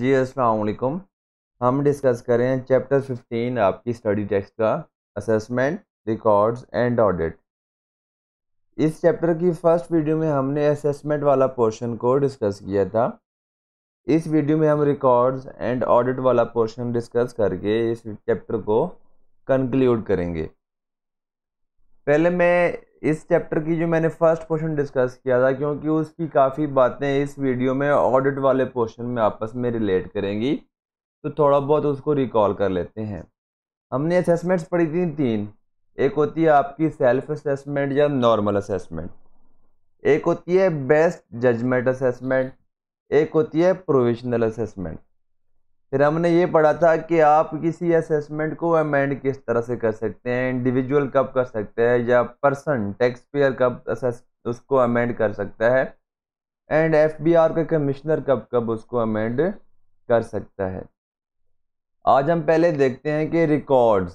जी असलकुम हम डिस्कस करें चैप्टर 15 आपकी स्टडी टेक्स्ट का असेसमेंट रिकॉर्ड्स एंड ऑडिट इस चैप्टर की फर्स्ट वीडियो में हमने असेसमेंट वाला पोर्शन को डिस्कस किया था इस वीडियो में हम रिकॉर्ड्स एंड ऑडिट वाला पोर्शन डिस्कस करके इस चैप्टर को कंक्लूड करेंगे पहले मैं इस चैप्टर की जो मैंने फर्स्ट पोर्शन डिस्कस किया था क्योंकि उसकी काफ़ी बातें इस वीडियो में ऑडिट वाले पोर्शन में आपस में रिलेट करेंगी तो थोड़ा बहुत उसको रिकॉल कर लेते हैं हमने असेसमेंट्स पढ़ी थी तीन एक होती है आपकी सेल्फ असेसमेंट या नॉर्मल असेसमेंट एक होती है बेस्ट जजमेंट असेसमेंट एक होती है प्रोविजनल असेसमेंट फिर हमने ये पढ़ा था कि आप किसी असेसमेंट को अमेंड किस तरह से कर सकते हैं इंडिविजुअल कब कर सकते हैं या पर्सन टैक्स पेयर कब असेस उसको अमेंड कर सकता है एंड एफ बी आर का कमिश्नर कब कब उसको अमेंड कर सकता है आज हम पहले देखते हैं कि रिकॉर्ड्स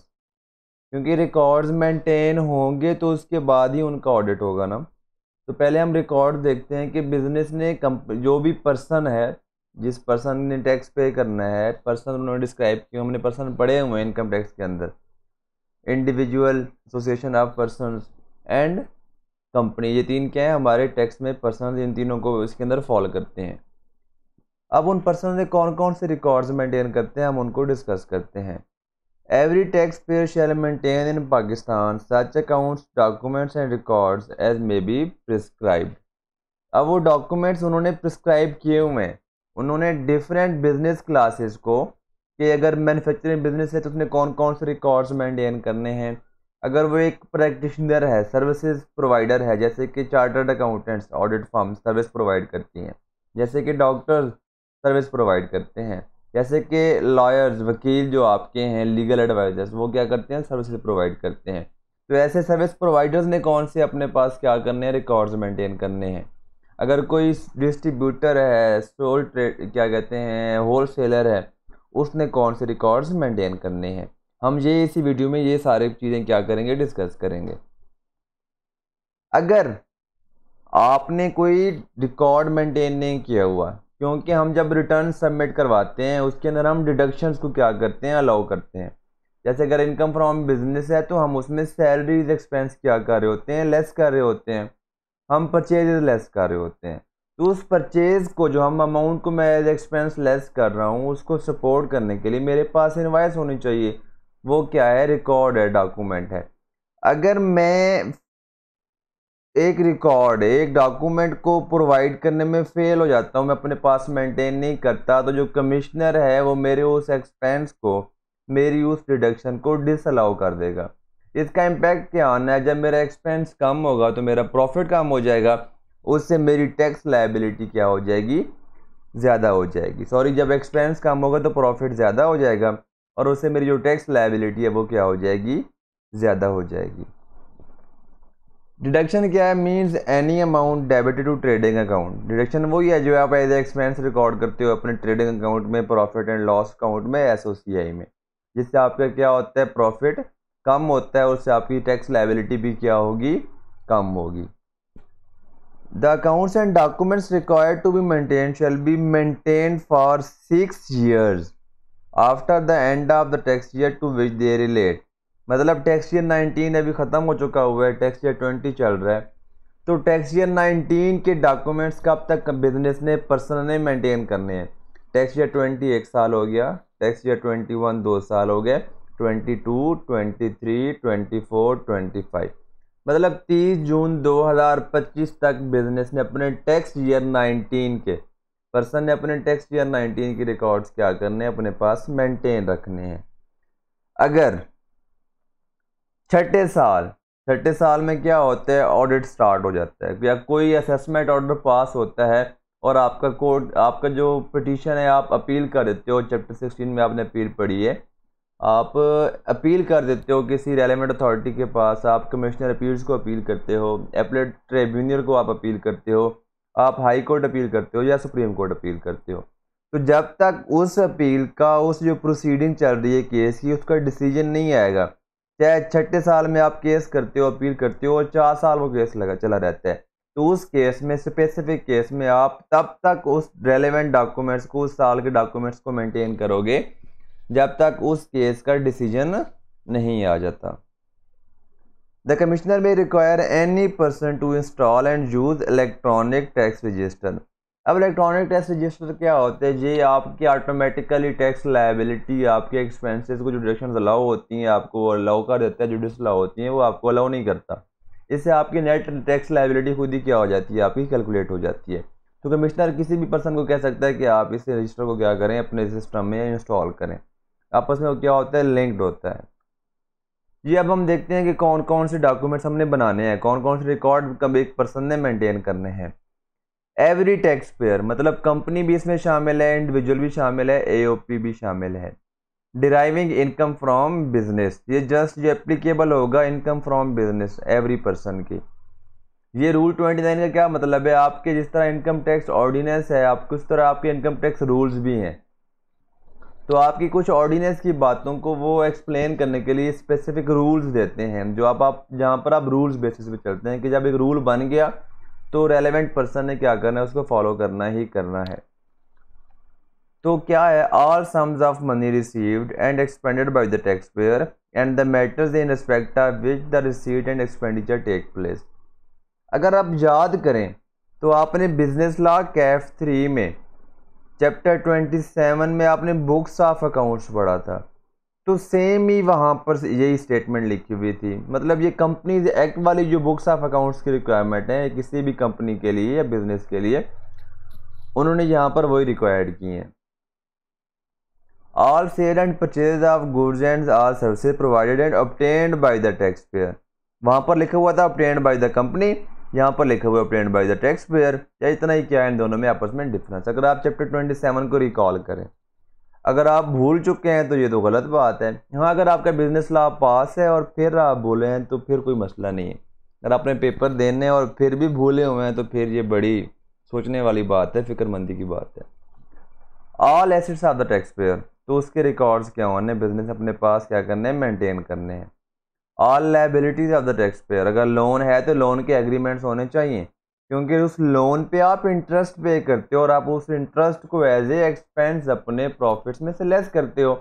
क्योंकि रिकॉर्ड्स मेंटेन होंगे तो उसके बाद ही उनका ऑडिट होगा ना तो पहले हम रिकॉर्ड देखते हैं कि बिज़नेस ने जो भी पर्सन है जिस पर्सन ने टैक्स पे करना है पर्सन उन्होंने डिस्क्राइब किया हमने पर्सन पढ़े हुए हैं इनकम टैक्स के अंदर individual association of person and company ये तीन क्या है हमारे टैक्स में पर्सन इन तीनों को इसके अंदर फॉलो करते हैं अब उन पर्सन ने कौन कौन से रिकॉर्ड्स मेंटेन करते हैं हम उनको डिस्कस करते हैं every tax payer shall maintain in Pakistan such accounts documents and records as may be prescribe अब वो डॉक्यूमेंट्स उन्होंने प्रिस्क्राइब किए हुए हैं उन्होंने डिफरेंट बिजनेस क्लासेस को कि अगर मैन्युफैक्चरिंग बिजनेस है तो उसने कौन कौन से रिकॉर्ड्स मेंटेन करने हैं अगर वो एक प्रैक्टिशनर है सर्विसेज प्रोवाइडर है जैसे कि chartered accountants audit firm service provide करती हैं जैसे कि डॉक्टर्स सर्विस प्रोवाइड करते हैं जैसे कि लॉयर्स वकील जो आपके हैं लीगल एडवाइजर्स वो क्या करते हैं सर्विसेज प्रोवाइड करते हैं तो ऐसे सर्विस प्रोवाइडर्स ने कौन से अपने पास क्या करने हैं रिकॉर्ड्स मेंटेन करने हैं अगर कोई डिस्ट्रीब्यूटर है सोल ट्रेड क्या कहते हैं होल सेलर है उसने कौन से रिकॉर्ड्स मेंटेन करने हैं हम ये इसी वीडियो में ये सारी चीज़ें क्या करेंगे डिस्कस करेंगे अगर आपने कोई रिकॉर्ड मेंटेन नहीं किया हुआ क्योंकि हम जब रिटर्न सबमिट करवाते हैं उसके अंदर हम डिडक्शंस को क्या करते हैं अलाउ करते हैं जैसे अगर इनकम फ्रॉम बिजनेस है तो हम उसमें सैलरीज एक्सपेंस क्या कर रहे होते हैं लेस कर रहे होते हैं हम परचेज लेस कर रहे होते हैं तो उस परचेज़ को जो हम अमाउंट को मैं एज एक्सपेंस लेस कर रहा हूँ उसको सपोर्ट करने के लिए मेरे पास इन्वाइस होनी चाहिए वो क्या है रिकॉर्ड है डॉक्यूमेंट है अगर मैं एक रिकॉर्ड एक डॉक्यूमेंट को प्रोवाइड करने में फ़ेल हो जाता हूँ मैं अपने पास मेंटेन नहीं करता तो जो कमिश्नर है वो मेरे उस एक्सपेंस को मेरी उस डिडक्शन को डिसअलाउ कर देगा इसका इम्पैक्ट क्या होना है जब मेरा एक्सपेंस कम होगा तो मेरा प्रॉफिट कम हो जाएगा उससे मेरी टैक्स लाइबिलिटी क्या हो जाएगी ज़्यादा हो जाएगी सॉरी जब एक्सपेंस कम होगा तो प्रॉफिट ज़्यादा हो जाएगा और उससे मेरी जो टैक्स लाइबिलिटी है वो क्या हो जाएगी ज़्यादा हो जाएगी डिडक्शन क्या है means any amount debited to trading account deduction वही है जो आप एज एक्सपेंस रिकॉर्ड करते हो अपने ट्रेडिंग अकाउंट में प्रॉफिट एंड लॉस अकाउंट में एस में जिससे आपका क्या होता है प्रॉफिट कम होता है उससे आपकी टैक्स लाइबिलिटी भी क्या होगी कम होगी the accounts and documents required to be maintain shall be maintain for six years after the end of the tax year to which they relate मतलब टैक्स ईयर 19 अभी ख़त्म हो चुका हुआ है टैक्स ईयर 20 चल रहा है तो टैक्स ईयर 19 के डॉक्यूमेंट्स कब तक बिजनेस ने पर्सनल ने मेंटेन करने हैं टैक्स ईयर 20 एक साल हो गया टैक्स ईयर 21 दो साल हो गए twenty two twenty three twenty four twenty five मतलब तीस जून 2025 तक बिजनेस ने अपने टैक्स ईयर 19 के पर्सन ने अपने टैक्स ईयर 19 के रिकॉर्ड्स क्या करने हैं अपने पास मेंटेन रखने हैं अगर छठे साल छठे साल में क्या होता है ऑडिट स्टार्ट हो जाता है या कोई असेसमेंट ऑर्डर पास होता है और आपका कोर्ट आपका जो पटिशन है आप अपील कर देते हो चैप्टर सिक्सटीन में आपने अपील पढ़ी है आप अपील कर देते हो किसी रेलिवेंट अथॉरिटी के पास आप कमिश्नर अपील्स को अपील करते हो एपलेट ट्रिब्यूनल को आप अपील करते हो आप हाई कोर्ट अपील करते हो या सुप्रीम कोर्ट अपील करते हो तो जब तक उस अपील का उस जो प्रोसीडिंग चल रही है केस की उसका डिसीजन नहीं आएगा चाहे छठे साल में आप केस करते हो अपील करते हो और चार साल वो केस लगा चला रहता है तो उस केस में स्पेसिफिक केस में आप तब तक उस रेलिवेंट डॉक्यूमेंट्स को उस साल के डॉक्यूमेंट्स को मेंटेन करोगे जब तक उस केस का डिसीजन नहीं आ जाता the commissioner may require any person to install and use electronic tax register अब इलेक्ट्रॉनिक टैक्स रजिस्टर क्या होते हैं ये आपकी ऑटोमेटिकली टैक्स लाइबिलिटी आपके एक्सपेंसेस को जो डिडक्शन अलाउ होती हैं आपको अलाउ कर देता है जो डिस अलाउ होती हैं वो आपको अलाउ नहीं करता इससे आपकी नेट टैक्स लाइबिलिटी खुद ही क्या हो जाती है आपकी कैलकुलेट हो जाती है तो कमिश्नर किसी भी पर्सन को कह सकता है कि आप इस रजिस्टर को क्या करें अपने सिस्टम में इंस्टॉल करें आपस में क्या होता है लिंक्ड होता है ये अब हम देखते हैं कि कौन कौन से डॉक्यूमेंट्स हमने बनाने हैं कौन कौन से रिकॉर्ड कब एक पर्सन ने मेंटेन करने हैं एवरी टैक्स पेयर मतलब कंपनी भी इसमें शामिल है इंडिविजुअल भी शामिल है एओपी भी शामिल है डिराइविंग इनकम फ्रॉम बिजनेस ये जस्ट ये एप्लीकेबल होगा income from business every person की ये रूल ट्वेंटी नाइन का क्या मतलब है आपके जिस तरह इनकम टैक्स ऑर्डिनेंस है आप उस तरह आपके इनकम टैक्स रूल्स भी हैं तो आपकी कुछ ऑर्डिनेंस की बातों को वो एक्सप्लेन करने के लिए स्पेसिफिक रूल्स देते हैं जो आप आप जहाँ पर आप रूल्स बेसिस पे चलते हैं कि जब एक रूल बन गया तो रेलेवेंट पर्सन ने क्या करना है उसको फॉलो करना ही करना है तो क्या है all sums of money received and expended by the tax payer and the matters in respect of which the receipt and expenditure take place अगर आप याद करें तो आपने बिजनेस लॉ कैफ थ्री में चैप्टर ट्वेंटी सेवन में आपने books of accounts पढ़ा था तो सेम ही वहाँ पर यही स्टेटमेंट लिखी हुई थी मतलब ये कंपनीज एक्ट वाली जो बुक्स ऑफ अकाउंट्स की रिक्वायरमेंट है किसी भी कंपनी के लिए या बिजनेस के लिए उन्होंने यहाँ पर वही रिक्वायर्ड की हैं all sale and purchase of goods and or service provided and obtained by the tax payer वहाँ पर लिखा हुआ था ऑप्टेंड बाई द कंपनी यहाँ पर लिखा हुआ obtained by the tax payer या इतना ही क्या है इन दोनों में आपस में डिफरेंस अगर आप चैप्टर ट्वेंटी सेवन को रिकॉल करें अगर आप भूल चुके हैं तो ये तो गलत बात है हाँ अगर आपका बिजनेस लॉ पास है और फिर आप भूले हैं तो फिर कोई मसला नहीं है अगर आपने पेपर देने और फिर भी भूले हुए हैं तो फिर ये बड़ी सोचने वाली बात है फिक्रमंदी की बात है all assets of the tax payer तो उसके रिकॉर्ड्स क्या होने बिजनेस अपने पास क्या करने हैं मेंटेन करने हैं all liabilities of the tax payer अगर लोन है तो लोन के एग्रीमेंट्स होने चाहिए क्योंकि उस लोन पे आप इंटरेस्ट पे करते हो और आप उस इंटरेस्ट को एज ए एक्सपेंस अपने प्रॉफिट्स में से लेस करते हो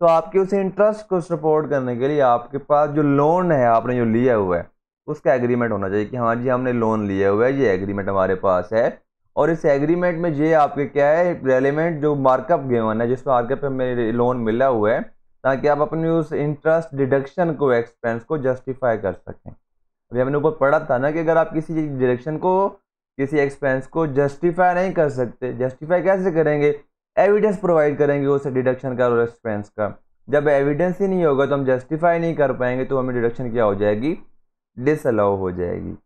तो आपके उस इंटरेस्ट को सपोर्ट करने के लिए आपके पास जो लोन है आपने जो लिया हुआ है उसका एग्रीमेंट होना चाहिए कि हाँ जी हमने लोन लिया हुआ है ये एग्रीमेंट हमारे पास है और इस एग्रीमेंट में ये आपके क्या है रेलिमेंट जो मार्कअप गेवन है जिस मार्कअप पर मेरे लोन मिला हुआ है ताकि आप अपने उस इंटरेस्ट डिडक्शन को एक्सपेंस को जस्टिफाई कर सकें अभी हमने ऊपर पढ़ा था ना कि अगर आप किसी डिडक्शन को किसी एक्सपेंस को जस्टिफाई नहीं कर सकते जस्टिफाई कैसे करेंगे एविडेंस प्रोवाइड करेंगे उस डिडक्शन का और एक्सपेंस का जब एविडेंस ही नहीं होगा तो हम जस्टिफाई नहीं कर पाएंगे तो हमें डिडक्शन क्या हो जाएगी डिसअलाउ हो जाएगी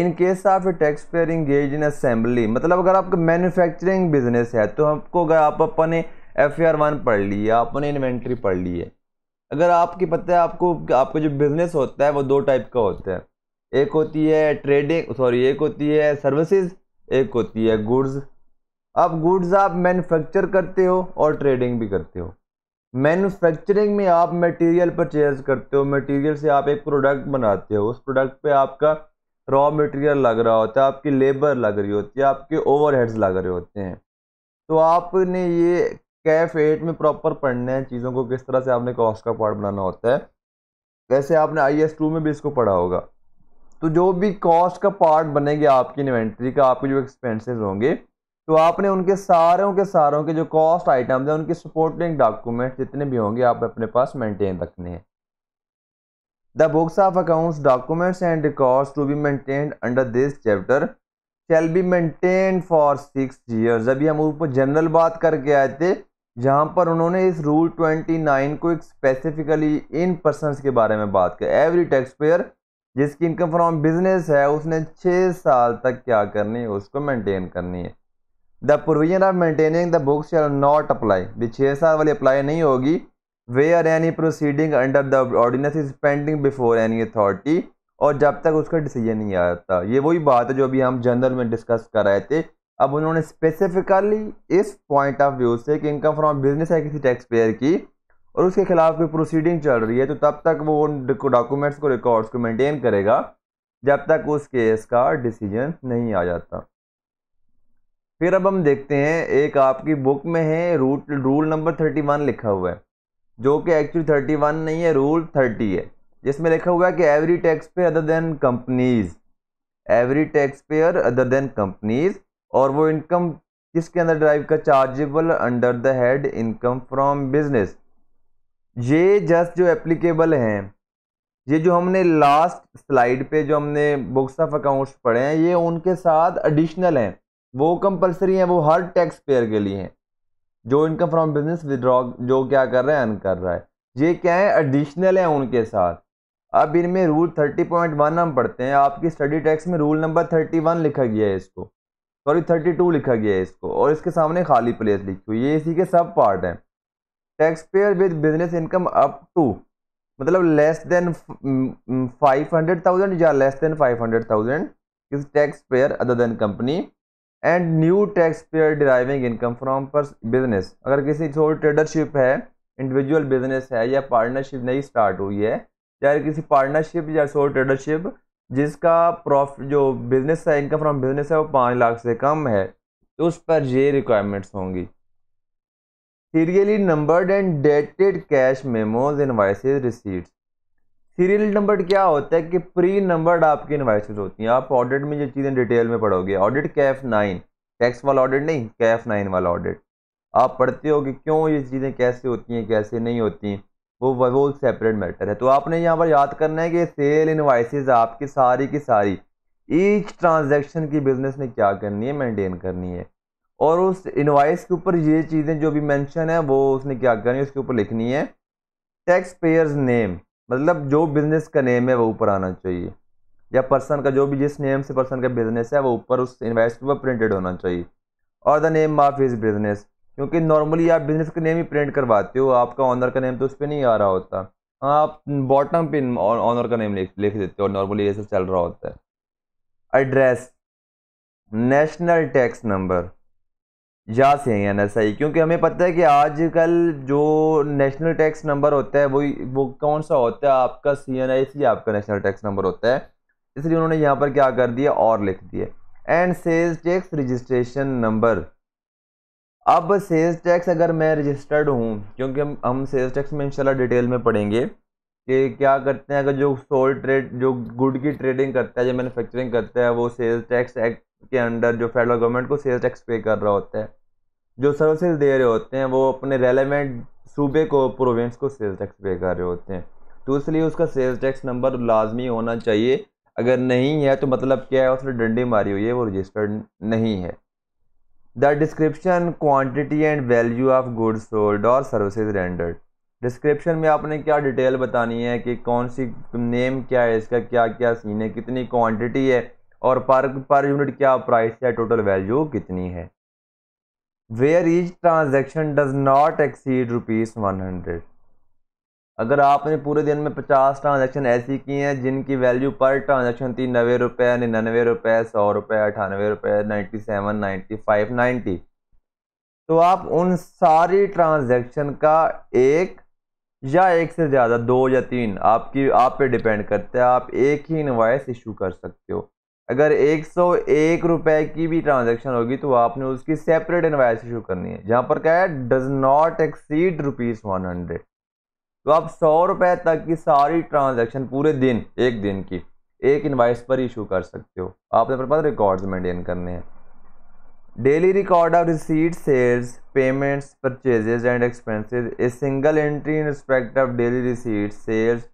in case of a tax payer engage in assembly मतलब अगर आपका मैन्युफैक्चरिंग बिजनेस है तो आपको अगर आप अपने एफ आर वन पढ़ है आपने इन्वेंट्री पढ़ ली है अगर आपके पता है आपको आपका जो बिज़नेस होता है वो दो टाइप का होता है एक होती है ट्रेडिंग सॉरी एक होती है सर्विसेज एक होती है गुड्स अब गुड्स आप मैन्युफैक्चर करते हो और ट्रेडिंग भी करते हो मैन्युफैक्चरिंग में आप मटेरियल परचेज करते हो मटेरियल से आप एक प्रोडक्ट बनाते हो उस प्रोडक्ट पे आपका रॉ मटेरियल लग रहा होता है आपकी लेबर लग रही होती है आपके ओवरहेड्स लग रहे होते हैं तो आपने ये कैफ एट में प्रॉपर पढ़ने हैं चीज़ों को किस तरह से आपने कॉस्ट का पार्ट बनाना होता है वैसे आपने आई एस टू में भी इसको पढ़ा होगा तो जो भी कॉस्ट का पार्ट बनेंगे आपकी इन्वेंट्री का आपके जो एक्सपेंसेस होंगे तो आपने उनके सारों के सारों के जो कॉस्ट आइटम्स हैं उनके सपोर्टिंग डॉक्यूमेंट जितने भी होंगे आप अपने पास मेंटेन रखने हैं the books of accounts documents and records to be maintain under this chapter shall be maintain for six years अभी हम ऊपर जनरल बात करके आए थे जहाँ पर उन्होंने इस रूल ट्वेंटी नाइन को एक स्पेसिफिकली इन पर्सन के बारे में बात की एवरी टैक्स पेयर जिसकी इनकम फ्रॉम बिजनेस है उसने छः साल तक क्या करनी है उसको मेंटेन करनी है the provision of maintaining the books shall not apply भी छः साल वाली अप्लाई नहीं होगी where any proceeding under the ordinance is pending before any authority और जब तक उसका डिसीजन नहीं आता ये वही बात है जो अभी हम जनरल में डिस्कस कर रहे थे अब उन्होंने स्पेसिफिकली इस पॉइंट ऑफ व्यू से कि इनकम फ्रॉम बिजनेस है किसी टैक्स पेयर की और उसके खिलाफ कोई प्रोसीडिंग चल रही है तो तब तक वो उन डॉक्यूमेंट्स को रिकॉर्ड्स को मेंटेन करेगा जब तक उस केस का डिसीजन नहीं आ जाता फिर अब हम देखते हैं एक आपकी बुक में है root rule number thirty one लिखा हुआ है जो कि एक्चुअली थर्टी वन नहीं है रूल थर्टी है जिसमें लिखा हुआ है कि every tax payer other than companies every tax payer other than companies और वो इनकम किसके अंदर ड्राइव का chargeable under the head income from business ये जस्ट जो एप्लीकेबल हैं ये जो हमने लास्ट स्लाइड पे जो हमने बुक्स ऑफ अकाउंट्स पढ़े हैं ये उनके साथ एडिशनल हैं वो कंपलसरी हैं वो हर टैक्स पेयर के लिए हैं जो इनकम फ्रॉम बिजनेस विदड्रॉ जो क्या कर रहा है अर्न कर रहा है ये क्या है एडिशनल है उनके साथ अब इनमें रूल थर्टी पॉइंट वन हम पढ़ते हैं आपकी स्टडी टैक्स में रूल नंबर थर्टी वन लिखा गया है इसको सॉरी थर्टी टू लिखा गया है इसको और इसके सामने खाली प्लेस लिखी हुई है इसी के सब पार्ट हैं tax payer with business income up to मतलब less than five hundred thousand या less than five hundred thousand is tax payer other than company and new tax payer deriving income from पर business अगर किसी sole tradership है individual business है या partnership नई start हुई है या किसी पार्टनरशिप या सोल ट्रेडरशिप जिसका प्रॉफिट जो बिज़नेस है इनकम फ्रॉम बिज़नेस है वो पाँच लाख से कम है तो उस पर ये रिक्वायरमेंट्स होंगी serially numbered and dated cash memos invoice receipts serial number क्या होता है कि प्री नंबर्ड आपकी इन्वाइस होती हैं आप ऑडिट में जो चीज़ें डिटेल में पढ़ोगे ऑडिट कैफ नाइन टैक्स वाला ऑडिट नहीं कैफ नाइन वाला ऑडिट आप पढ़ते हो कि क्यों ये चीज़ें कैसे होती हैं कैसे नहीं होती हैं वो वो सेपरेट मैटर है तो आपने यहाँ पर याद करना है कि सेल इन्वाइसेस आपकी सारी की सारी ईच ट्रांजेक्शन की बिज़नेस ने क्या करनी है मेंटेन करनी है और उस इन्वाइस के ऊपर ये चीज़ें जो भी मेंशन है वो उसने क्या करनी है उसके ऊपर लिखनी है टैक्स पेयर्स नेम मतलब जो बिज़नेस का नेम है वो ऊपर आना चाहिए या पर्सन का जो भी जिस नेम से पर्सन का बिज़नेस है वो ऊपर उस इन्वाइस के ऊपर प्रिंटेड होना चाहिए और the name of his business क्योंकि नॉर्मली आप बिज़नेस का नेम ही प्रिंट करवाते हो आपका ऑनर का नेम तो उस पर नहीं आ रहा होता हाँ, आप बॉटम पिन ऑनर का नेम लिख लिख देते हो नॉर्मली ऐसा चल रहा होता है एड्रेस नेशनल टैक्स नंबर यहाँ से है एन एस आई क्योंकि हमें पता है कि आजकल जो नेशनल टैक्स नंबर होता है वही वो कौन सा होता है आपका सी एन आई सी आपका नेशनल टैक्स नंबर होता है इसलिए उन्होंने यहाँ पर क्या कर दिया और लिख दिया and sales tax registration number अब सेल्स टैक्स अगर मैं रजिस्टर्ड हूँ क्योंकि हम हम सेल्स टैक्स में इंशाल्लाह डिटेल में पढ़ेंगे कि क्या करते हैं अगर जो सोल ट्रेड जो गुड की ट्रेडिंग करता है जो मैन्युफैक्चरिंग करता है वो सेल्स टैक्स एक्ट के अंडर जो फेडरल गवर्नमेंट को सेल्स टैक्स पे कर रहा होता है जो सर्विसेज दे रहे होते हैं वो अपने रेलिवेंट सूबे को प्रोविंस को सेल्स टैक्स पे कर रहे होते हैं तो इसलिए उसका सेल्स टैक्स नंबर लाजमी होना चाहिए अगर नहीं है तो मतलब क्या है उसने डंडी मारी हुई है वो रजिस्टर्ड नहीं है the description quantity and value of good sold और सर्विसज रेंडर्ड डिस्क्रिप्शन में आपने क्या डिटेल बतानी है कि कौन सी नेम क्या है इसका क्या क्या सीन है कितनी क्वान्टिटी है और पर पर यूनिट क्या प्राइस है टोटल वैल्यू कितनी है where is transaction does not exceed rupees one hundred अगर आपने पूरे दिन में पचास ट्रांजेक्शन ऐसी की हैं जिनकी वैल्यू पर ट्रांजेक्शन थी नबे रुपये निन्यानवे रुपये सौ रुपये अठानवे रुपये ninety seven ninety five ninety तो आप उन सारी ट्रांजेक्शन का एक या एक से ज़्यादा दो या तीन आपकी आप पे डिपेंड करता है आप एक ही इन्वाइस इशू कर सकते हो अगर एक सौ एक रुपये की भी ट्रांजेक्शन होगी तो आपने उसकी सेपरेट इन्वाइस इशू करनी है जहाँ पर क्या है does not exceed rupees one hundred तो आप सौ रुपए तक की सारी ट्रांजैक्शन पूरे दिन एक दिन की एक इन्वाइस पर इशू कर सकते हो आपने अपने पास रिकॉर्ड्स मेंटेन करने हैं daily record of receipt sales payments purchases and expenses a single entry in respect of daily receipt sales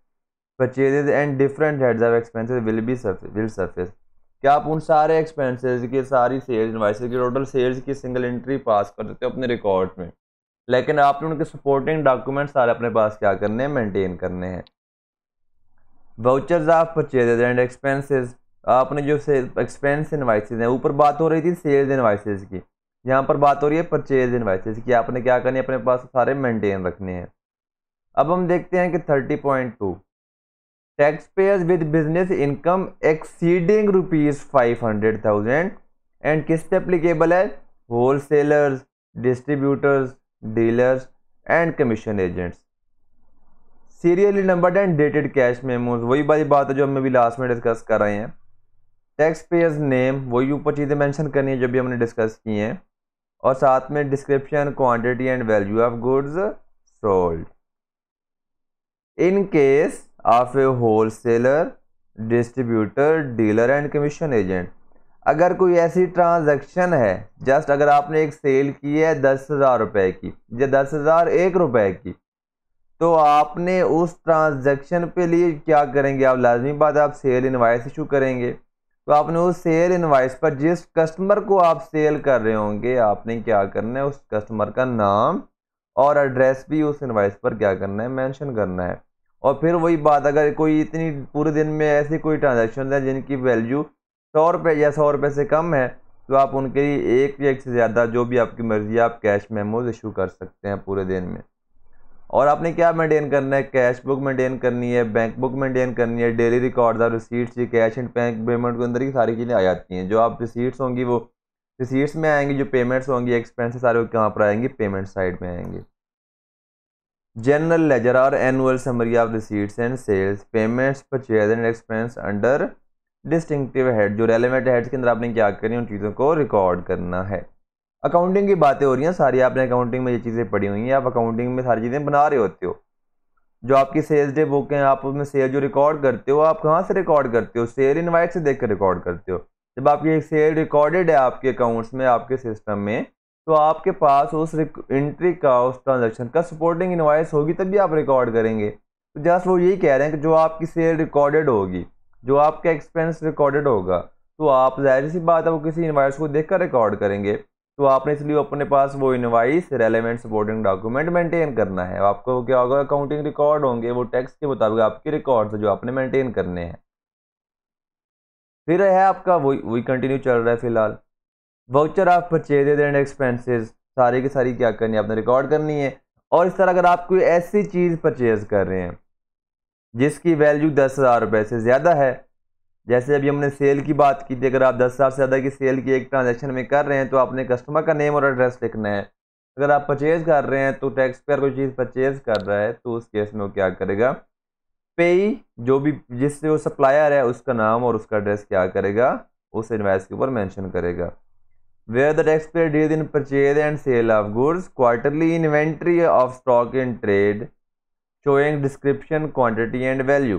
purchases and different heads of expenses will be will suffice क्या आप उन सारे एक्सपेंसेस की सारी sales invoice की total sales की single entry pass कर देते हो अपने रिकॉर्ड में लेकिन आपने उनके सपोर्टिंग डॉक्यूमेंट सारे अपने पास क्या करने हैं मेनटेन करने हैं vouchers of purchase and expenses आपने जो एक्सपेंस इन्वाइसेज हैं ऊपर बात हो रही थी सेल्स इन्वाइसेज की यहाँ पर बात हो रही है परचेज इन्वाइसेज की आपने क्या करनी है अपने पास सारे मेंटेन रखने हैं अब हम देखते हैं कि thirty point two tax payers with business income exceeding rupees five hundred thousand and किस पे अप्लीकेबल है wholesalers distributors dealers and commission agents serially numbered and dated cash memos वही वाली बात है जो हम भी लास्ट में डिस्कस कर रहे हैं टैक्स पेयर्स नेम वही ऊपर चीज़ें मैंशन करनी है जो भी हमने डिस्कस की हैं और साथ में description quantity and value of goods sold in case of a wholesaler distributor dealer and commission agent अगर कोई ऐसी ट्रांजैक्शन है जस्ट अगर आपने एक सेल की है दस हज़ार रुपये की या दस हज़ार एक रुपये की तो आपने उस ट्रांजैक्शन पे लिए क्या करेंगे आप लाजमी बात आप सेल इनवाइस इशू करेंगे तो आपने उस सेल इनवाइस पर जिस कस्टमर को आप सेल कर रहे होंगे आपने क्या करना है उस कस्टमर का नाम और एड्रेस भी उस इन्वाइस पर क्या करना है मैंशन करना है और फिर वही बात अगर कोई इतनी पूरे दिन में ऐसी कोई ट्रांजेक्शन है जिनकी वैल्यू सौ रुपये या सौ रुपये से कम है तो आप उनके लिए एक या एक से ज़्यादा जो भी आपकी मर्ज़ी आप कैश मेमोज इशू कर सकते हैं पूरे दिन में और आपने क्या मेंटेन करना है कैश बुक मेंटेन करनी है बैंक बुक मेंटेन करनी है डेली रिकॉर्ड्स और रिसीट्स ये कैश एंड बैंक पेमेंट के अंदर ही सारी चीज़ें आ जाती हैं जो आप रिसीट्स होंगी वो रिसीट्स में आएंगी जो पेमेंट्स होंगी एक्सपेंसेस सारे कहाँ पर आएंगे पेमेंट साइड में आएंगे जनरल लेजर और annual summary of receipts and sales payments purchase and expense under distinctive head जो रेलिवेंट हेड्स के अंदर आपने क्या करनी उन चीज़ों को रिकॉर्ड करना है अकाउंटिंग की बातें हो रही हैं सारी आपने अकाउंटिंग में ये चीज़ें पड़ी हुई हैं आप अकाउंटिंग में सारी चीज़ें बना रहे होते हो जो आपकी सेल्स डे बुक हैं आप उसमें सेल जो रिकॉर्ड करते हो आप कहाँ से रिकॉर्ड करते हो सेल इन्वाइट से देख कर रिकॉर्ड करते हो जब आपकी एक सेल रिकॉर्डेड है आपके अकाउंट्स में आपके सिस्टम में तो आपके पास उस एंट्री का उस ट्रांजेक्शन का सपोर्टिंग इन्वाइस होगी तभी आप रिकॉर्ड करेंगे तो जस्ट वो यही कह रहे हैं कि जो आपकी सेल रिकॉर्डेड होगी जो आपका एक्सपेंस रिकॉर्डेड होगा तो आप जाहिर सी बात है वो किसी इन्वाइस को देखकर रिकॉर्ड करेंगे तो आपने इसलिए अपने पास वो invoice relevant supporting document maintain करना है आपको क्या होगा अकाउंटिंग रिकॉर्ड होंगे वो टैक्स के मुताबिक आपके रिकॉर्ड जो आपने मेंटेन करने हैं फिर है आपका वही वही कंटिन्यू चल रहा है फिलहाल voucher of purchases and expenses सारी की सारी क्या करनी है आपने रिकॉर्ड करनी है और इस तरह अगर आप कोई ऐसी चीज़ परचेज कर रहे हैं जिसकी वैल्यू दस हज़ार रुपये से ज़्यादा है जैसे अभी हमने सेल की बात की थी अगर आप दस हज़ार से ज़्यादा की सेल की एक ट्रांजेक्शन में कर रहे हैं तो आपने कस्टमर का नेम और एड्रेस लिखना है अगर आप परचेज़ कर रहे हैं तो टैक्स पेयर कोई चीज़ परचेज़ कर रहा है तो उस केस में वो क्या करेगा पे जो भी जिससे वो सप्लायर है उसका नाम और उसका एड्रेस क्या करेगा उस इन्वाइस के ऊपर मैंशन करेगा where the tax payer deal in purchase and sale of goods quarterly inventory of stock in trade showing description quantity and value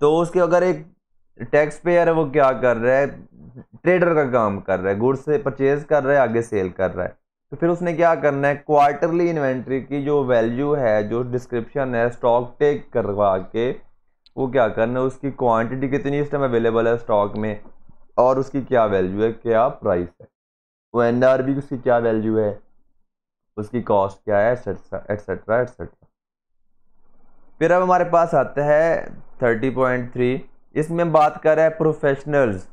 तो उसके अगर एक टैक्स पेयर है वो क्या कर रहा है ट्रेडर का काम कर रहा है गुड्स से परचेज कर रहा है आगे सेल कर रहा है तो फिर उसने क्या करना है क्वार्टरली इन्वेंट्री की जो वैल्यू है जो डिस्क्रिप्शन है स्टॉक टेक करवा के वो क्या करना है उसकी क्वांटिटी कितनी इस टाइम अवेलेबल है स्टॉक में और उसकी क्या वैल्यू है क्या प्राइस है वो एन आर बी उसकी क्या वैल्यू है उसकी कॉस्ट क्या है एटसेट्रा एट्सेट्रा एट्सेट्रा फिर अब हमारे पास आता है थर्टी पॉइंट थ्री इसमें बात कर रहे हैं प्रोफेशनल्स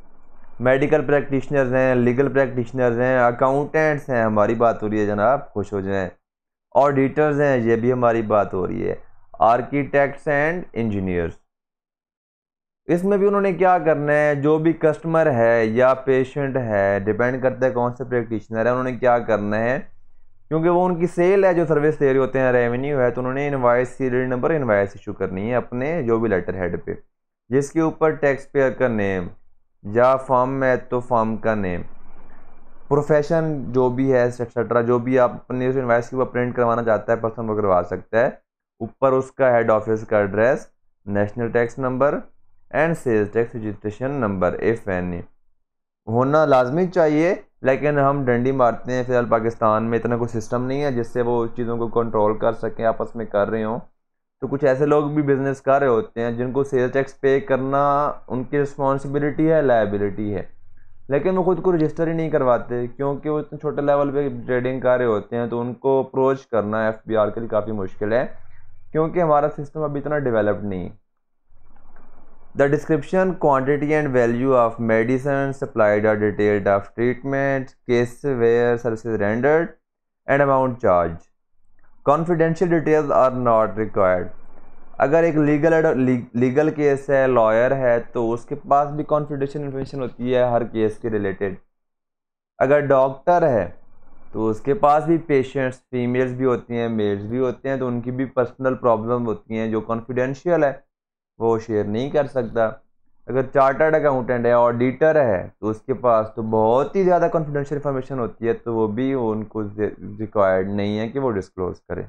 मेडिकल प्रैक्टिशनर्स हैं लीगल प्रैक्टिशनर्स हैं अकाउंटेंट्स हैं हमारी बात हो रही है जनाब खुश हो जाएं ऑडिटर्स हैं ये भी हमारी बात हो रही है आर्किटेक्ट्स एंड इंजीनियर्स इसमें भी उन्होंने क्या करना है जो भी कस्टमर है या पेशेंट है डिपेंड करता है कौन से प्रैक्टिशनर है उन्होंने क्या करना है क्योंकि वो उनकी सेल है जो सर्विस दे रहे होते हैं रेवेन्यू है तो उन्होंने invoice serial number invoice issue करनी है अपने जो भी लेटर हेड पे जिसके ऊपर टैक्स पेयर का नेम या फॉर्म है तो फॉर्म का नेम प्रोफेशन जो भी है एक्सेट्रा जो भी आप अपने उस इन्वाइस के ऊपर प्रिंट करवाना चाहता है पर्सन वो करवा सकता है ऊपर उसका हेड ऑफिस का address national tax number and sales tax registration number F N A होना लाजमी चाहिए लेकिन हम डंडी मारते हैं फिलहाल पाकिस्तान में इतना कोई सिस्टम नहीं है जिससे वो चीज़ों को कंट्रोल कर सकें आपस में कर रहे हों तो कुछ ऐसे लोग भी बिज़नेस कर रहे होते हैं जिनको सेल टैक्स पे करना उनकी रिस्पॉन्सिबिलिटी है लाइबिलिटी है लेकिन वो खुद को रजिस्टर ही नहीं करवाते क्योंकि वो इतने छोटे लेवल पर ट्रेडिंग कर रहे होते हैं तो उनको अप्रोच करना एफ के लिए काफ़ी मुश्किल है क्योंकि हमारा सिस्टम अभी इतना डिवेलप्ड नहीं है The description, quantity, and value of medicine supplied are detailed of treatment, case where services rendered, and amount charged. Confidential details are not required. अगर एक लीगल लीगल केस है लॉयर है तो उसके पास भी कॉन्फिडेंशियल इन्फॉर्मेशन होती है हर केस के रिलेटेड अगर डॉक्टर है तो उसके पास भी पेशेंट्स फीमेल्स भी होती हैं मेल्स भी होते हैं तो उनकी भी पर्सनल प्रॉब्लम होती हैं जो कॉन्फिडेंशियल है वो शेयर नहीं कर सकता अगर चार्टर्ड अकाउंटेंट है ऑडिटर है तो उसके पास तो बहुत ही ज़्यादा कॉन्फिडेंशियल इन्फॉर्मेशन होती है तो वो भी उनको रिक्वायर्ड नहीं है कि वो डिस्क्लोज करें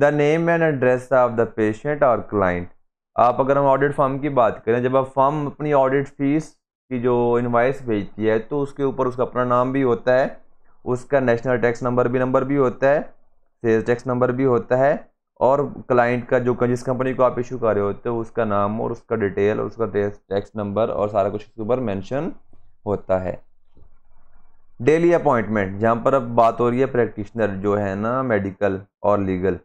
the name and address of the patient और क्लाइंट आप अगर हम ऑडिट फॉर्म की बात करें जब आप फॉर्म अपनी ऑडिट फीस की जो इन्वाइस भेजती है तो उसके ऊपर उसका अपना नाम भी होता है उसका नेशनल टैक्स नंबर भी नंबर भी होता है सेल्स टैक्स नंबर भी होता है और क्लाइंट का जो जिस कंपनी को आप इशू कर रहे होते हो उसका नाम और उसका डिटेल और उसका टैक्स नंबर और सारा कुछ इसके ऊपर मैंशन होता है डेली अपॉइंटमेंट जहाँ पर अब बात हो रही है प्रैक्टिशनर जो है ना मेडिकल और legal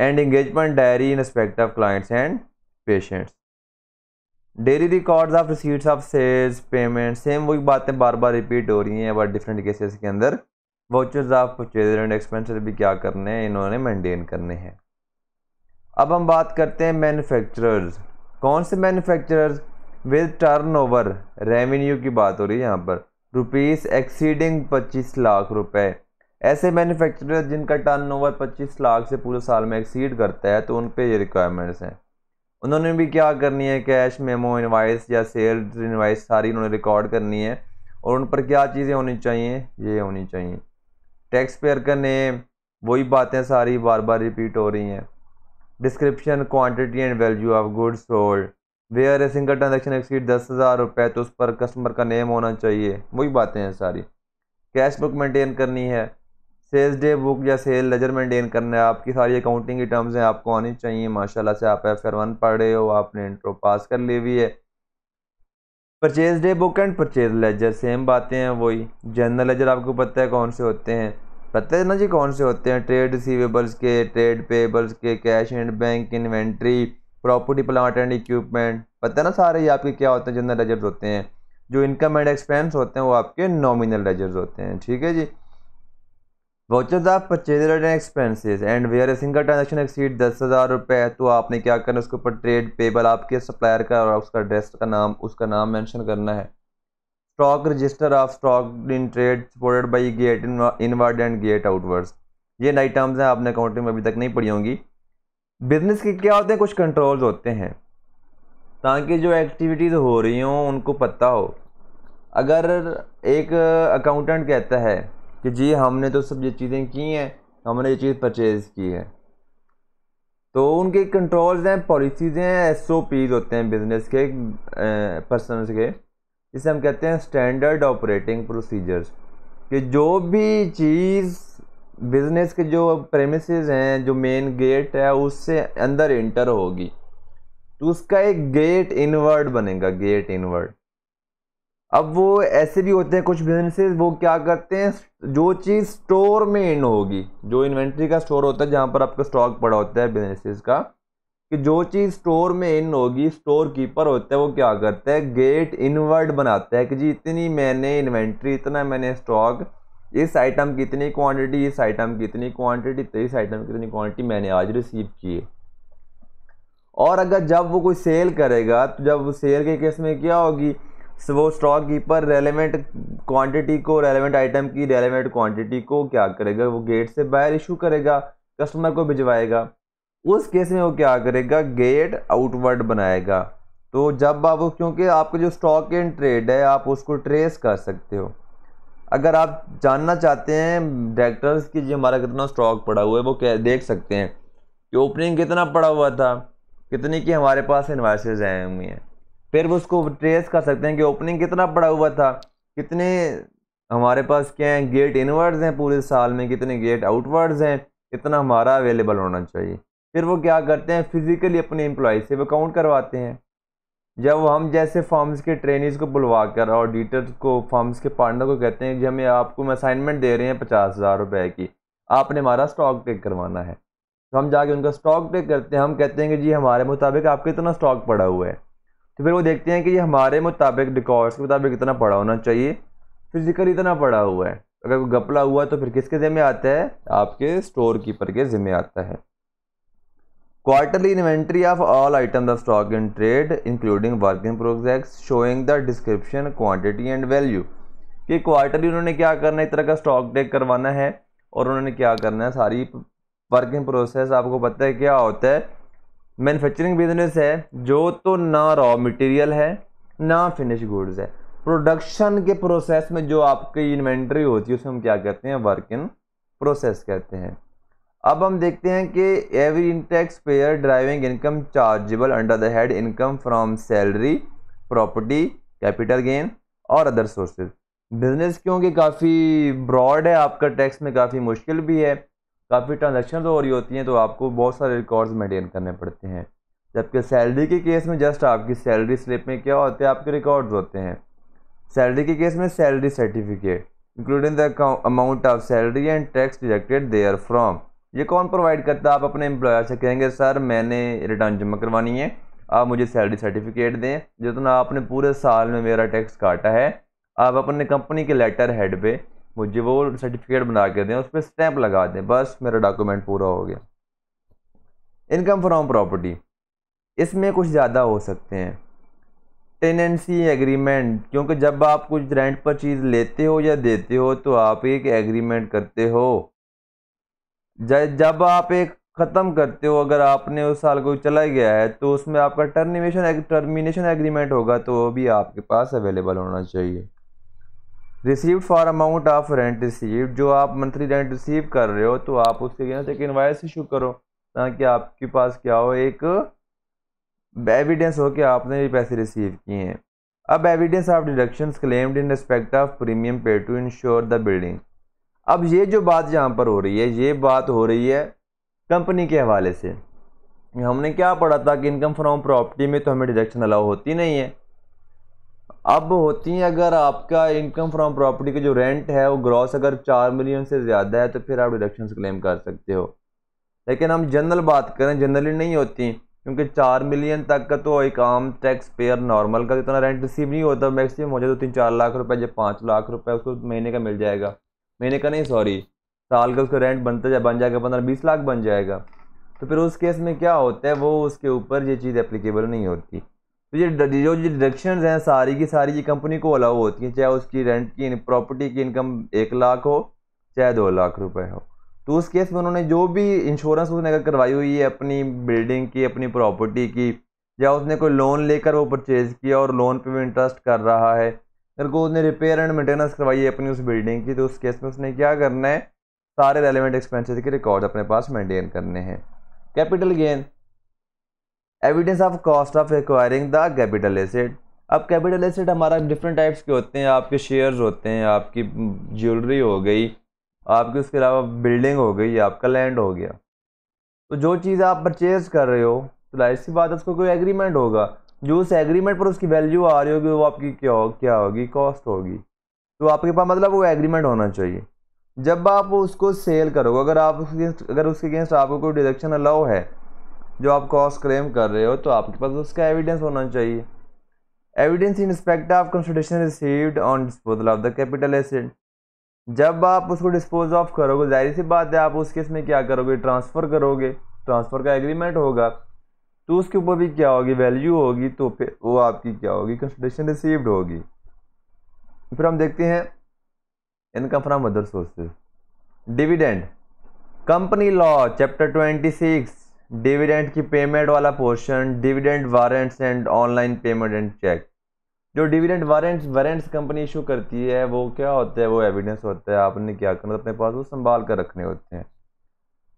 and engagement diary in respect of clients and patients daily records of receipts of sales payment same वही बातें बार बार रिपीट हो रही हैं बट डिफरेंट केसेस के अंदर vouchers of purchase and expenses भी क्या करने हैं इन्होंने मेंटेन करने हैं अब हम बात करते हैं मैन्युफैक्चरर्स कौन से मैन्युफैक्चरर्स विद टर्नओवर रेवेन्यू की बात हो रही है यहाँ पर रुपीस एक्सीडिंग 25 लाख रुपए ऐसे मैन्युफैक्चरर जिनका टर्नओवर 25 लाख से पूरे साल में एक्सीड करता है तो उन पर ये रिक्वायरमेंट्स हैं उन्होंने भी क्या करनी है कैश मेमो इनवाइस या सेल्स इनवाइस सारी उन्होंने रिकॉर्ड करनी है और उन पर क्या चीज़ें होनी चाहिए ये होनी चाहिए टैक्स पेयर का नेम वही बातें सारी बार बार रिपीट हो रही हैं description quantity and value of goods sold where a single transaction exceed दस हज़ार रुपये तो उस पर कस्टमर का नेम होना चाहिए वही बातें हैं सारी कैश बुक मेंटेन करनी है सेल्स डे बुक या सेल लेजर मेंटेन करना है आपकी सारी अकाउंटिंग की टर्म्स हैं आपको आनी चाहिए माशाल्लाह से आप एफ आर वन रहे हो आपने इंट्रो पास कर ली हुई है purchase day book and purchase ledger same बातें हैं वही जनरल लेजर आपको पता है कौन से होते हैं पता है ना जी कौन से होते हैं ट्रेड रिसीवेबल्स के ट्रेड पेबल्स के cash and bank inventory property plant and equipment पता है ना सारे ये आपके क्या होते हैं जनरल लेजर्स होते हैं जो इनकम एंड एक्सपेंस होते हैं वो आपके नॉमिनल लेजर्स होते हैं ठीक है जी vouchers of purchase and expenses and where a single transaction exceed दस हज़ार रुपये है तो आपने क्या करना उसके ऊपर ट्रेड पेबल आपके सप्लायर का और उसका एड्रेस का नाम उसका नाम मैंशन करना है stock register of stock in trade supported by gate inward and gate outwards ये नई टर्म्स हैं आपने अकाउंटिंग में अभी तक नहीं पढ़ी होंगी बिजनेस के क्या होते हैं कुछ कंट्रोल्स होते हैं ताकि जो एक्टिविटीज़ हो रही हों उनको पता हो अगर एक अकाउंटेंट कहता है कि जी हमने तो सब ये चीज़ें की हैं हमने ये चीज़ परचेज़ की है तो उनके कंट्रोल्स हैं पॉलिसीज़ हैं एस होते हैं बिज़नेस के पर्सनस के जिसे हम कहते हैं स्टैंडर्ड ऑपरेटिंग प्रोसीजर्स कि जो भी चीज़ बिज़नेस के जो प्रेमिस हैं जो मेन गेट है उससे अंदर इंटर होगी तो उसका एक गेट इनवर्ड बनेगा गेट इनवर्ड अब वो ऐसे भी होते हैं कुछ बिजनेसेस वो क्या करते हैं जो चीज़ स्टोर में इन होगी जो इन्वेंट्री का स्टोर होता है जहाँ पर आपका स्टॉक पड़ा होता है बिजनेसेस का कि जो चीज़ स्टोर में इन होगी स्टोर कीपर होते हैं वो क्या करते हैं गेट इनवर्ड बनाते हैं कि जी इतनी मैंने इन्वेंट्री इतना मैंने स्टॉक इस आइटम की इतनी क्वांटिटी इस आइटम की इतनी क्वांटिटी तो इस आइटम की इतनी क्वांटिटी मैंने आज रिसीव की है और अगर जब वो कोई सेल करेगा तो जब वो सेल के केस में क्या होगी वो स्टॉक कीपर रेलिवेंट क्वांटिटी को रेलिवेंट आइटम की रेलिवेंट क्वांटिटी को क्या करेगा वो गेट से बाहर इशू करेगा कस्टमर को भिजवाएगा उस केस में वो क्या करेगा गेट आउटवर्ड बनाएगा तो जब आप क्योंकि आपका जो स्टॉक एंड ट्रेड है आप उसको ट्रेस कर सकते हो अगर आप जानना चाहते हैं डायरेक्टर्स की जी हमारा कितना स्टॉक पड़ा हुआ है वो क्या देख सकते हैं कि ओपनिंग कितना पड़ा हुआ था कितनी की हमारे पास इन्वाइसेज आए हुए हैं फिर वो उसको ट्रेस कर सकते हैं कि ओपनिंग कितना पड़ा हुआ था कितने हमारे पास क्या हैं गेट इनवर्ड्स हैं पूरे साल में कितने गेट आउटवर्ड्स हैं कितना हमारा अवेलेबल होना चाहिए फिर वो क्या करते हैं फिज़िकली अपने एम्प्लॉज से वो काउंट करवाते हैं जब हम जैसे फॉर्म्स के ट्रेनिज को बुलवा कर ऑडिटर्स को फॉर्म्स के पार्टनर को कहते हैं कि हमें आपको हम असाइनमेंट दे रहे हैं पचास हज़ार रुपये की आपने हमारा स्टॉक टेक करवाना है तो हम जाके उनका स्टॉक टेक करते हैं हम कहते हैं कि जी हमारे मुताबिक आपका इतना स्टॉक पड़ा हुआ है तो फिर वो देखते हैं कि ये हमारे मुताबिक रिकॉर्ड्स के मुताबिक इतना पड़ा होना चाहिए फिज़िकली इतना पड़ा हुआ है अगर कोई गपला हुआ तो फिर किसके ज़िम्मे आता है आपके स्टोर कीपर के ज़िम्मे आता है quarterly inventory of all item the stock in trade including work in project showing the description quantity and value कि क्वार्टरली उन्होंने क्या करना है एक तरह का स्टॉक टेक करवाना है और उन्होंने क्या करना है सारी वर्किंग प्रोसेस आपको पता है क्या होता है मैन्युफैक्चरिंग बिजनेस है जो तो ना रॉ मटेरियल है ना फिनिश गुड्स है प्रोडक्शन के प्रोसेस में जो आपकी इन्वेंट्री होती है उसे हम क्या कहते हैं वर्क इन प्रोसेस कहते हैं अब हम देखते हैं कि every tax payer driving income chargeable under the head income from salary property capital gain और अदर सोर्सेज बिजनेस क्योंकि काफ़ी ब्रॉड है आपका टैक्स में काफ़ी मुश्किल भी है काफ़ी ट्रांजेक्शन हो रही होती हैं तो आपको बहुत सारे रिकॉर्ड्स मेंटेन करने पड़ते हैं जबकि सैलरी के केस में जस्ट आपकी सैलरी स्लिप में क्या होते हैं आपके रिकॉर्ड्स होते हैं सैलरी के केस में salary certificate including the amount of salary and tax deducted therefrom ये कौन प्रोवाइड करता है आप अपने एम्प्लॉयर से कहेंगे सर मैंने रिटर्न जमा करवानी है आप मुझे सैलरी सर्टिफिकेट दें जितना आपने पूरे साल में मेरा टैक्स काटा है आप अपने कंपनी के लेटर हेड पे मुझे वो सर्टिफिकेट बना के दें उस पर स्टैंप लगा दें बस मेरा डॉक्यूमेंट पूरा हो गया इनकम फ्रॉम प्रॉपर्टी इसमें कुछ ज़्यादा हो सकते हैं टेनेंसी एग्रीमेंट क्योंकि जब आप कुछ रेंट पर चीज़ लेते हो या देते हो तो आप एक एग्रीमेंट करते हो जब आप एक ख़त्म करते हो अगर आपने उस साल को चला गया है तो उसमें आपका टर्मिनेशन टर्मिनेशन एग्रीमेंट होगा तो वो भी आपके पास अवेलेबल होना चाहिए receive for amount of rent receive जो आप मंथली रेंट रिसीव कर रहे हो तो आप उसके अगेंस्ट एक इन्वाइस इशू करो ताकि आपके पास क्या हो एक एविडेंस हो कि आपने ये पैसे रिसीव किए हैं अब evidence of deduction claimed in respect of premium pay to insure the building अब ये जो बात यहाँ पर हो रही है ये बात हो रही है कंपनी के हवाले से हमने क्या पढ़ा था कि इनकम फ्रॉम प्रॉपर्टी में तो हमें डिडक्शन अलाउ होती नहीं है अब होती हैं अगर आपका इनकम फ्रॉम प्रॉपर्टी का जो रेंट है वो ग्रॉस अगर चार मिलियन से ज़्यादा है तो फिर आप डिडक्शन क्लेम कर सकते हो लेकिन हम जनरल बात करें जनरली नहीं होती क्योंकि चार मिलियन तक का तो एक आम टैक्स पेयर नॉर्मल का जितना रेंट रिसीव नहीं होता मैक्सिमम हो जाए तो तीन चार लाख रुपए या पाँच लाख रुपए उसको महीने का मिल जाएगा मैंने कहा नहीं सॉरी साल का उसका रेंट बनता जाए बन जाएगा पंद्रह बीस लाख बन जाएगा तो फिर उस केस में क्या होता है वो उसके ऊपर ये चीज़ एप्लीकेबल नहीं होती तो ये जो जो डिडक्शन हैं सारी की सारी ये कंपनी को अलाउ होती हैं चाहे उसकी रेंट की प्रॉपर्टी की इनकम एक लाख हो चाहे दो लाख रुपए हो तो उस केस में उन्होंने जो भी इंश्योरेंस उसने अगर करवाई हुई है अपनी बिल्डिंग की अपनी प्रॉपर्टी की या उसने कोई लोन लेकर वो परचेज़ किया और लोन पे भी इंटरेस्ट कर रहा है अगर को उसने रिपेयर एंड मेंटेनेंस करवाई है अपनी उस बिल्डिंग की तो उस केस में उसने क्या करना है सारे रेलिवेंट एक्सपेंसिस के रिकॉर्ड अपने पास मेंटेन करने हैं capital gain evidence of cost of acquiring the capital asset अब कैपिटल एसेट हमारा डिफरेंट टाइप्स के होते हैं आपके शेयर्स होते हैं आपकी ज्वेलरी हो गई आपकी उसके अलावा बिल्डिंग हो गई आपका लैंड हो गया तो जो चीज़ आप परचेज कर रहे हो तो लाइस की बात उसको कोई एग्रीमेंट होगा जो उस एग्रीमेंट पर उसकी वैल्यू आ रही होगी वो आपकी क्या हो क्या होगी कॉस्ट होगी तो आपके पास मतलब वो एग्रीमेंट होना चाहिए जब आप उसको सेल करोगे अगर आप उसके अगर उसके अगेंस्ट आपको कोई डिडक्शन अलाउ है जो आप कॉस्ट क्लेम कर रहे हो तो आपके पास उसका एविडेंस होना चाहिए evidence in respect of consideration received on disposal of the capital asset जब आप उसको डिस्पोज ऑफ करोगे जाहिर सी बात है आप उस केस में क्या करोगे ट्रांसफ़र करोगे ट्रांसफ़र का एग्रीमेंट होगा तो उसके ऊपर भी क्या होगी वैल्यू होगी तो फिर वो आपकी क्या होगी कंसल्टेशन रिसीव्ड होगी फिर हम देखते हैं income from other sources dividend company law chapter twenty six dividend की पेमेंट वाला portion dividend warrants and online payment and cheque जो dividend warrants warrants company issue करती है वो क्या होता है वो एविडेंस होता है आपने क्या करना अपने पास वो संभाल कर रखने होते हैं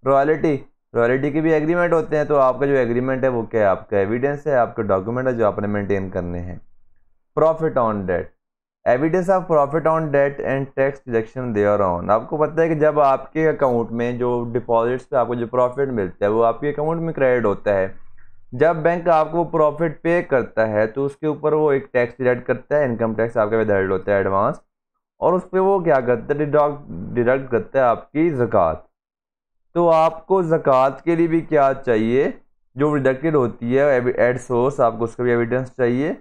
रॉयल्टी रॉयल्टी के भी एग्रीमेंट होते हैं तो आपका जो एग्रीमेंट है वो क्या है आपका एविडेंस है आपके डॉक्यूमेंट है जो आपने मेंटेन करने हैं profit on debt evidence of profit on debt and tax deduction thereon आपको पता है कि जब आपके अकाउंट में जो डिपॉजिट्स पे आपको जो प्रॉफिट मिलता है वो आपके अकाउंट में क्रेडिट होता है जब बैंक आपको प्रॉफिट पे करता है तो उसके ऊपर वो एक टैक्स डिडक्ट करता है इनकम टैक्स आपके विधारित होता है एडवांस और उस पर वो क्या करता है डिडक्ट करता है आपकी जक़ात तो आपको ज़क़़त के लिए भी क्या चाहिए जो डिडक्टेड होती है एड सोर्स आपको उसका भी एविडेंस चाहिए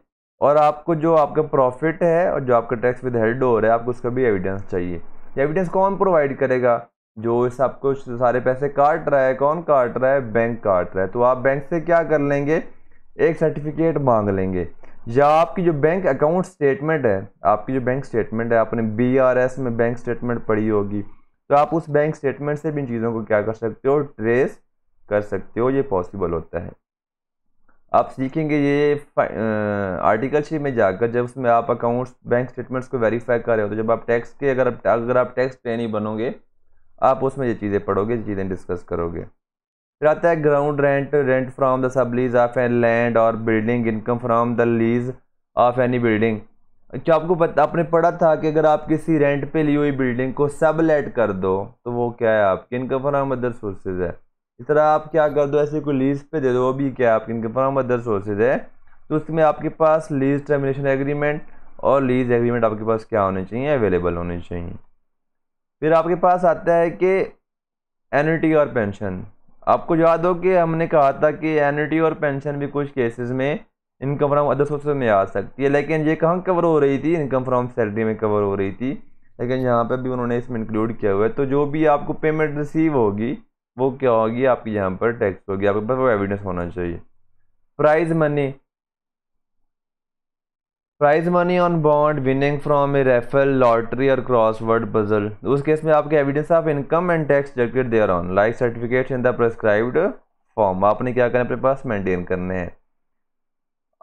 और आपको जो आपका प्रॉफिट है और जो आपका टैक्स विद हेल्ड हो रहा है आपको उसका भी एविडेंस चाहिए एविडेंस कौन प्रोवाइड करेगा जो इस आपको सारे पैसे काट रहा है कौन काट रहा है बैंक काट रहा है तो आप बैंक से क्या कर लेंगे एक सर्टिफिकेट मांग लेंगे या आपकी जो बैंक अकाउंट स्टेटमेंट है आपकी जो बैंक स्टेटमेंट है आपने बी में बैंक स्टेटमेंट पढ़ी होगी तो आप उस बैंक स्टेटमेंट से भी इन चीज़ों को क्या कर सकते हो ट्रेस कर सकते हो ये पॉसिबल होता है आप सीखेंगे ये आर्टिकल आर्टिकलशिप में जाकर जब उसमें आप अकाउंट्स बैंक स्टेटमेंट्स को वेरीफाई कर रहे हो तो जब आप टैक्स के अगर अगर आप टैक्स ट्रेनी बनोगे आप उसमें ये चीज़ें पढ़ोगे ये चीज़ें डिस्कस करोगे फिर आता है ground rent rent from the sub lease of an land और building income from the lease of any building क्या आपको पता आपने पढ़ा था कि अगर आप किसी रेंट पे ली हुई बिल्डिंग को सब लेट कर दो तो वो क्या है आपकी इनकम फ्राम अदर सोर्सेज है इस तरह आप क्या कर दो ऐसे कोई लीज पे दे दो वो भी क्या आपकी इनकम फ्राम अदर सोर्सेज है तो उसमें आपके पास लीज टर्मिनेशन एग्रीमेंट और लीज एग्रीमेंट आपके पास क्या होने चाहिए अवेलेबल होने चाहिए फिर आपके पास आता है कि एनुटी और पेंशन आपको याद हो कि हमने कहा था कि एनुटी और पेंशन भी कुछ केसेस में इनकम फ्राम अदर सोर्सेज में आ सकती है लेकिन ये कहाँ कवर हो रही थी इनकम फ्राम सैलरी में कवर हो रही थी लेकिन यहाँ पर भी उन्होंने इसमें इंक्लूड किया हुआ है तो जो भी आपको पेमेंट रिसीव होगी वो क्या होगी आपकी यहाँ पर टैक्स होगी आपके पास वो एविडेंस होना चाहिए prize money prize money on bond winning from a raffle lottery और क्रॉसवर्ड पजल उस केस में आपके evidence of income and tax deducted thereon life certificate in the prescribed form आपने क्या करना अपने पास मेंटेन करने हैं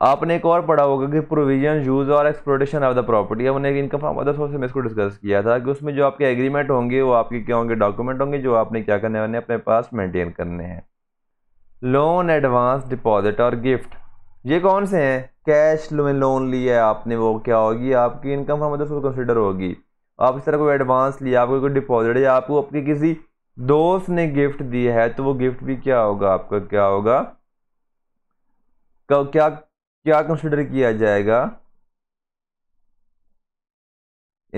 आपने एक और पढ़ा होगा कि प्रोविजन यूज़ और एक्सप्लोटेशन ऑफ द प्रॉपर्टी हमने उन्हें इनकम फ्रॉम अदर सोर्स में इसको डिस्कस किया था कि उसमें जो आपके एग्रीमेंट होंगे वो आपके क्या होंगे डॉक्यूमेंट होंगे जो आपने क्या करने वाले अपने पास मेंटेन करने हैं लोन एडवांस डिपॉजिट और गिफ्ट ये कौन से हैं कैश में लोन लिया है आपने वो क्या होगी आपकी income from other source consider होगी आप इस तरह कोई एडवांस लिया आपको कोई डिपॉजिट या आपको अपने किसी दोस्त ने गिफ्ट दिया है तो वो गिफ्ट भी क्या होगा आपका क्या होगा क्या क्या कंसिडर किया जाएगा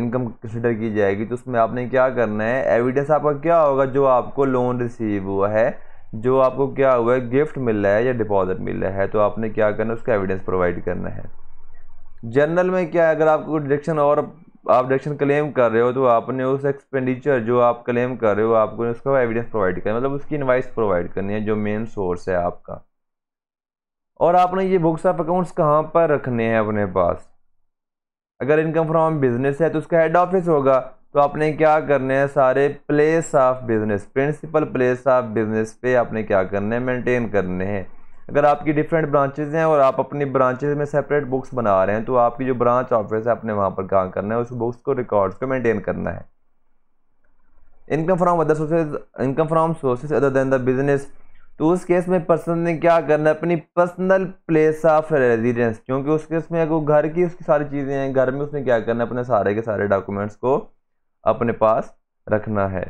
इनकम कंसिडर की जाएगी तो उसमें आपने क्या करना है एविडेंस आपका क्या होगा जो आपको लोन रिसीव हुआ है जो आपको क्या हुआ है गिफ्ट मिल रहा है या डिपॉजिट मिल रहा है तो आपने क्या करना है उसका एविडेंस प्रोवाइड करना है जनरल में क्या है अगर आपको डिडक्शन और आप डिडक्शन क्लेम कर रहे हो तो आपने उस एक्सपेंडिचर जो आप क्लेम कर रहे हो आपको उसका एविडेंस प्रोवाइड करना मतलब उसकी इन्वाइस प्रोवाइड करनी है जो मेन सोर्स है आपका और आपने ये बुक्स ऑफ अकाउंट्स कहाँ पर रखने हैं अपने पास अगर इनकम फ्रॉम बिजनेस है तो उसका हेड ऑफिस होगा तो आपने क्या करने हैं सारे place of business principal place of business पे आपने क्या करने हैं मेंटेन करने हैं अगर आपकी डिफरेंट ब्रांचेज हैं और आप अपनी ब्रांचेज में सेपरेट बुक्स बना रहे हैं तो आपकी जो ब्रांच ऑफिस है आपने वहाँ पर क्या करना है उस बुक्स को रिकॉर्ड्स को मेंटेन करना है income from other sources income from sources other than the business तो उस केस में पर्सन ने क्या करना है अपनी पर्सनल प्लेस ऑफ रेजिडेंस क्योंकि उस केस में अगर घर की उसकी सारी चीज़ें हैं घर में उसने क्या करना है अपने सारे के सारे डॉक्यूमेंट्स को अपने पास रखना है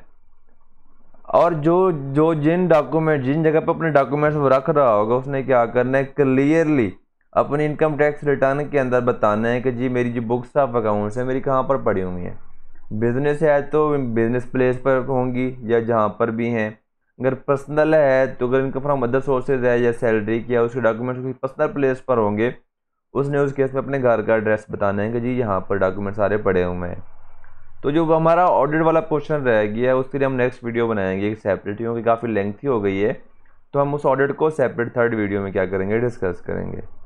और जो जो जिन डॉक्यूमेंट जिन जगह पर अपने डॉक्यूमेंट्स वो रख रहा होगा उसने क्या करना है क्लियरली अपनी इनकम टैक्स रिटर्न के अंदर बताना है कि जी मेरी जो बुक्स ऑफ अकाउंट्स हैं मेरी कहाँ पर पड़ी हुई हैं बिज़नेस है तो बिज़नेस प्लेस पर होंगी या जहाँ पर भी हैं अगर पर्सनल है तो अगर इनकम फ्रॉम अदर सोर्सेज है या सैलरी की या उसके डॉक्यूमेंट्स किसी पर्सनल प्लेस पर होंगे उसने उस केस में अपने घर का एड्रेस बताना है कि जी यहाँ पर डॉक्यूमेंट सारे पड़े हुए हैं तो जो हमारा ऑडिट वाला क्वेश्चन रह गया उसके लिए हम नेक्स्ट वीडियो बनाएंगे एक सेपरेट क्योंकि काफ़ी लेंथी हो गई है तो हम उस ऑडिट को सेपरेट थर्ड वीडियो में क्या करेंगे डिस्कस करेंगे